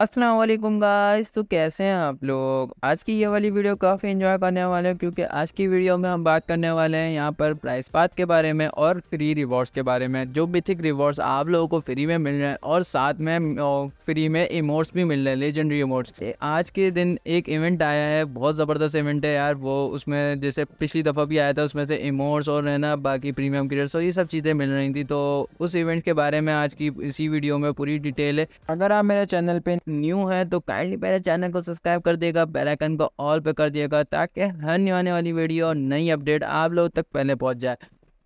Aslam guys तो कैसे हैं आप लोग आज की ये वाली वीडियो काफ़ी एंजॉय करने वाले हैं क्योंकि आज की वीडियो में हम बात करने वाले हैं यहाँ पर प्राइस पात के बारे में और फ्री रिवॉर्ड्स के बारे में जो बिथिक रिवॉर्ड्स आप लोगों को फ्री में मिल रहे हैं और साथ में फ्री में इमोट्स भी मिल रहे हैं लेजेंडरी इमोट्स आज के दिन एक इवेंट आया है बहुत ज़बरदस्त इवेंट है यार वो उसमें जैसे पिछली दफ़ा भी आया था उसमें से इमोट्स और है ना बाकी प्रीमियम क्रिएट्स और ये सब चीज़ें मिल रही थी तो उस इवेंट के बारे में आज की इसी वीडियो में पूरी डिटेल है अगर आप मेरे चैनल पर न्यू है तो काइंडली पहले चैनल को सब्सक्राइब कर देगा बेलाइकन को ऑल पे कर दिएगा ताकि हर न्यू आने वाली वीडियो और नई अपडेट आप लोगों तक पहले पहुँच जाए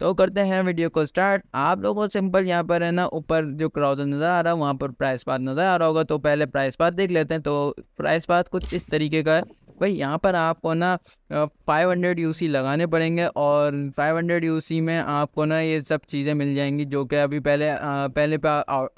तो करते हैं वीडियो को स्टार्ट आप लोगों को सिंपल यहाँ पर है ना ऊपर जो क्राउजर नज़र आ रहा है वहाँ पर प्राइस पात नज़र आ रहा होगा तो पहले प्राइस पात देख लेते हैं तो प्राइस पात कुछ इस तरीके का है भाई यहाँ पर आपको ना फाइव हंड्रेड यू लगाने पड़ेंगे और फाइव हंड्रेड यू में आपको ना ये सब चीज़ें मिल जाएंगी जो कि अभी पहले पहले पे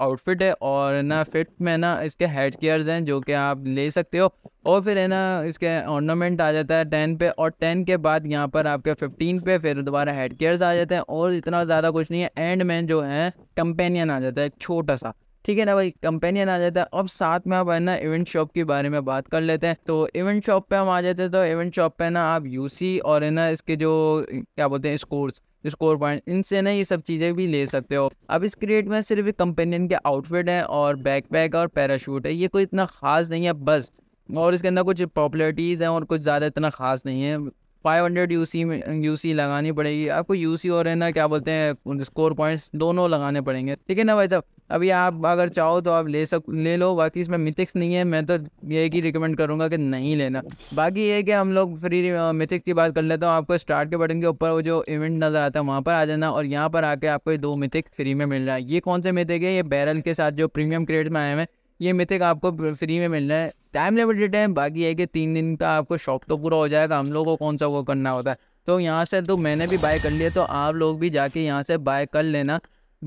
आउटफिट है और ना फिट में ना इसके हेड केयर्स हैं जो कि आप ले सकते हो और फिर है ना इसके ऑर्नामेंट आ जाता है टेन पे और टेन के बाद यहाँ पर आपके फिफ्टीन पे फिर दोबारा हेड केयर्स आ जाते हैं और इतना ज़्यादा कुछ नहीं है एंड में जो है कंपेनियन आ जाता है एक छोटा सा ठीक है ना भाई कंपेनियन आ जाता है अब साथ में आप है ना इवेंट शॉप के बारे में बात कर लेते हैं तो इवेंट शॉप पे हम आ जाते हैं तो इवेंट शॉप पे ना आप यूसी और है ना इसके जो क्या बोलते हैं स्कोर्स स्कोर पॉइंट इनसे ना ये सब चीज़ें भी ले सकते हो अब इस क्रिएट में सिर्फ कंपेनियन के आउटफिट है और बैकपैक और पैराशूट है ये कोई इतना ख़ास नहीं है बस और इसके अंदर कुछ पॉपुलरिटीज़ हैं और कुछ ज़्यादा इतना ख़ास नहीं है five hundred U C U C लगानी पड़ेगी आपको यू सी और है ना क्या बोलते हैं स्कोर पॉइंट्स दोनों लगाने पड़ेंगे ठीक है ना भाई साहब अभी आप अगर चाहो तो आप ले सक ले लो बाकी इसमें मिथिक्स नहीं है मैं तो ये ही रिकमेंड करूँगा कि नहीं लेना बाकी ये कि हम लोग फ्री मिथिक्स की बात कर लेता हूँ आपको स्टार्ट के बटन के ऊपर वो जो इवेंट नज़र आता है वहाँ पर आ जाना और यहाँ पर आके आपको ये दो मिथिक फ्री में मिल रहा है ये कौन से मिथिक है ये बैरल के साथ जो प्रीमियम क्रेड में आए हैं ये मिथिक आपको फ्री में मिल रहा है टाइम लिमिटेड है बाकी ये कि तीन दिन का आपको शौक तो पूरा हो जाएगा हम लोग को कौन सा वो करना होता है तो यहाँ से तो मैंने भी बाय कर लिया तो आप लोग भी जाके यहाँ से बाय कर लेना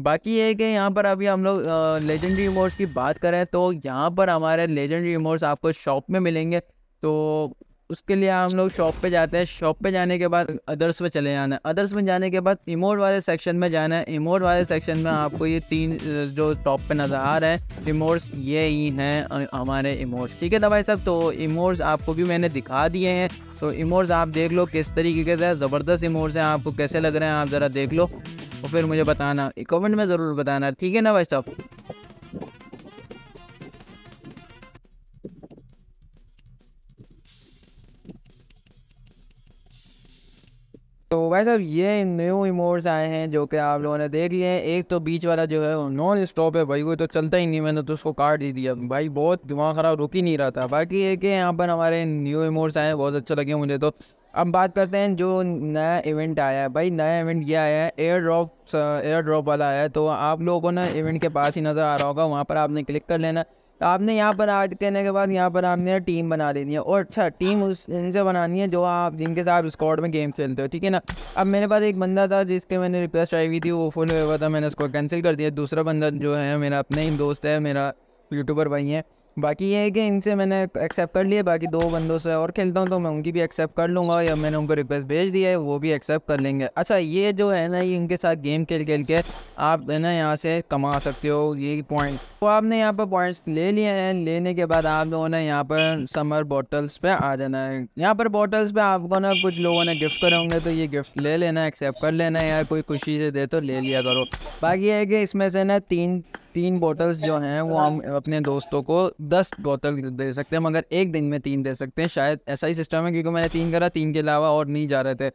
बाकी ये कि यहाँ पर अभी हम लोग लेजेंडरी इमोट्स की बात करें तो यहाँ पर हमारे लेजेंडरी इमोट्स आपको शॉप में मिलेंगे तो उसके लिए हम लोग शॉप पे जाते हैं शॉप पे जाने के बाद अदर्स में चले जाना है अदर्स में जाने के बाद इमोट वाले सेक्शन में जाना है इमोट वाले सेक्शन में आपको ये तीन जो टॉप पे नज़र आ रहे हैं इमोट्स ये ही हैं हमारे इमोट्स ठीक है दवाई साहब तो इमोट्स आपको भी मैंने दिखा दिए हैं तो इमोट्स आप देख लो किस तरीके के ज़बरदस्त इमोट्स हैं आपको कैसे लग रहे हैं आप ज़रा देख लो और फिर मुझे बताना कमेंट में ज़रूर बताना ठीक है ना भाई साहब तो भाई साहब ये न्यू इमोट्स आए हैं जो कि आप लोगों ने देख लिए हैं एक तो बीच वाला जो है नॉन स्टॉप है भाई वो तो चलता ही नहीं मैंने तो उसको काट ही दिया भाई बहुत दिमाग ख़राब रुक ही नहीं रहा था बाकी एक है यहाँ पर हमारे न्यू इमोट्स आए हैं बहुत अच्छे लगे मुझे तो अब बात करते हैं जो नया इवेंट आया है भाई नया इवेंट ये आया है एयर ड्रॉप एयर ड्रॉप वाला आया है तो आप लोगों को ना इवेंट के पास ही नज़र आ रहा होगा वहाँ पर आपने क्लिक कर लेना तो आपने यहाँ पर आज कहने के बाद यहाँ पर आपने टीम बना लेनी है और अच्छा टीम उस इनसे बनानी है जो आप जिनके साथ स्कॉड में गेम खेलते हो ठीक है ना अब मेरे पास एक बंदा था जिसके मैंने रिक्वेस्ट आई हुई थी वो फुल हुआ था मैंने उसको कैंसिल कर दिया दूसरा बंदा जो है मेरा अपने ही दोस्त है मेरा यूट्यूबर भाई है बाकी ये है कि इनसे मैंने एक्सेप्ट कर लिए बाकी दो बंदों से और खेलता हूँ तो मैं उनकी भी एक्सेप्ट कर लूँगा या मैंने उनको रिक्वेस्ट भेज दिया है वो भी एक्सेप्ट कर लेंगे अच्छा ये जो है ना ये इनके साथ गेम खेल खेल के आप है ना यहाँ से कमा सकते हो ये पॉइंट तो आपने यहाँ पर पॉइंट्स ले लिए हैं लेने के बाद आप लोगों ने यहाँ पर समर बॉटल्स पर आ जाना है यहाँ पर बॉटल्स पर आपको ना कुछ लोगों ने गिफ्ट करे होंगे तो ये गिफ्ट ले लेना एक्सेप्ट कर लेना या कोई खुशी से दे तो ले लिया करो बाकी है कि इसमें से ना तीन तीन बोतल्स जो हैं वो हम अपने दोस्तों को दस बोतल दे सकते हैं मगर एक दिन में तीन दे सकते हैं शायद ऐसा ही सिस्टम है क्योंकि मैंने तीन करा तीन के अलावा और नहीं जा रहे थे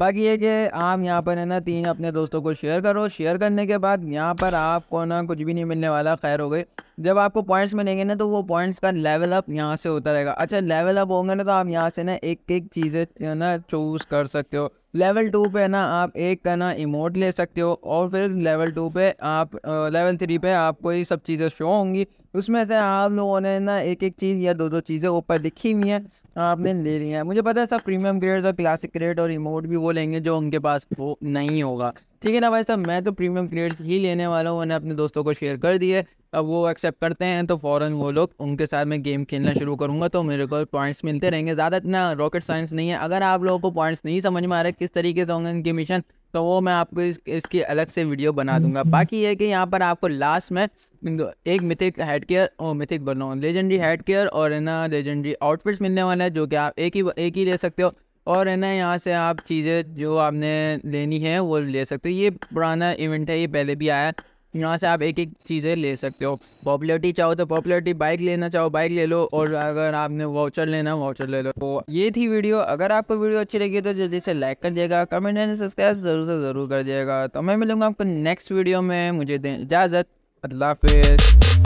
बाकी ये कि आप यहाँ पर है ना तीन अपने दोस्तों को शेयर करो शेयर करने के बाद यहाँ पर आपको ना कुछ भी नहीं मिलने वाला खैर हो गई जब आपको पॉइंट्स मिलेंगे ना तो वो पॉइंट्स का लेवल अप यहाँ से होता रहेगा अच्छा लेवल अप होंगे ना तो आप यहाँ से ना एक एक चीज़ें ना चूज़ कर सकते हो लेवल टू पे ना आप एक का ना इमोट ले सकते हो और फिर लेवल टू पे आप लेवल थ्री पे आपको ये सब चीज़ें शो होंगी उसमें से आप लोगों ने ना एक एक चीज़ या दो दो चीज़ें ऊपर लिखी हुई हैं आपने ले ली हैं मुझे पता है सब प्रीमियम ग्रेड और क्लासिक ग्रेड और रिमोट भी वो लेंगे जो उनके पास वो नहीं होगा ठीक है ना भाई साहब मैं तो प्रीमियम ग्रेड्स ही लेने वाला हूँ मैंने अपने दोस्तों को शेयर कर दिए अब वो एक्सेप्ट करते हैं तो फ़ौर वो लोग उनके साथ मैं गेम खेलना शुरू करूँगा तो मेरे को पॉइंट्स मिलते रहेंगे ज़्यादा इतना रॉकेट साइंस नहीं है अगर आप लोगों को पॉइंट्स नहीं समझ में आ रहे किस तरीके से होंगे इनके मिशन तो वो मैं आपको इस, इसकी अलग से वीडियो बना दूंगा बाकी ये कि यहाँ पर आपको लास्ट में एक मिथिक हेड केयर और मिथिक बनो लेजेंडरी हेड केयर और है ना लेजेंडरी आउटफिट्स मिलने वाला है जो कि आप एक ही एक ही ले सकते हो और है ना यहाँ से आप चीज़ें जो आपने लेनी है वो ले सकते हो ये पुराना इवेंट है ये पहले भी आया यहाँ से आप एक एक चीज़ें ले सकते हो पॉपुलरिटी चाहो तो पॉपुलरिटी बाइक लेना चाहो बाइक ले लो और अगर आपने वाउचर लेना वाउचर ले लो तो ये थी वीडियो अगर आपको वीडियो अच्छी लगी तो जल्दी से लाइक कर दिएगा कमेंट एंड सब्सक्राइब ज़रूर से ज़रूर कर दिएगा तो मैं मिलूंगा आपको नेक्स्ट वीडियो में मुझे दें इजाज़त अल्लाह हाफिज़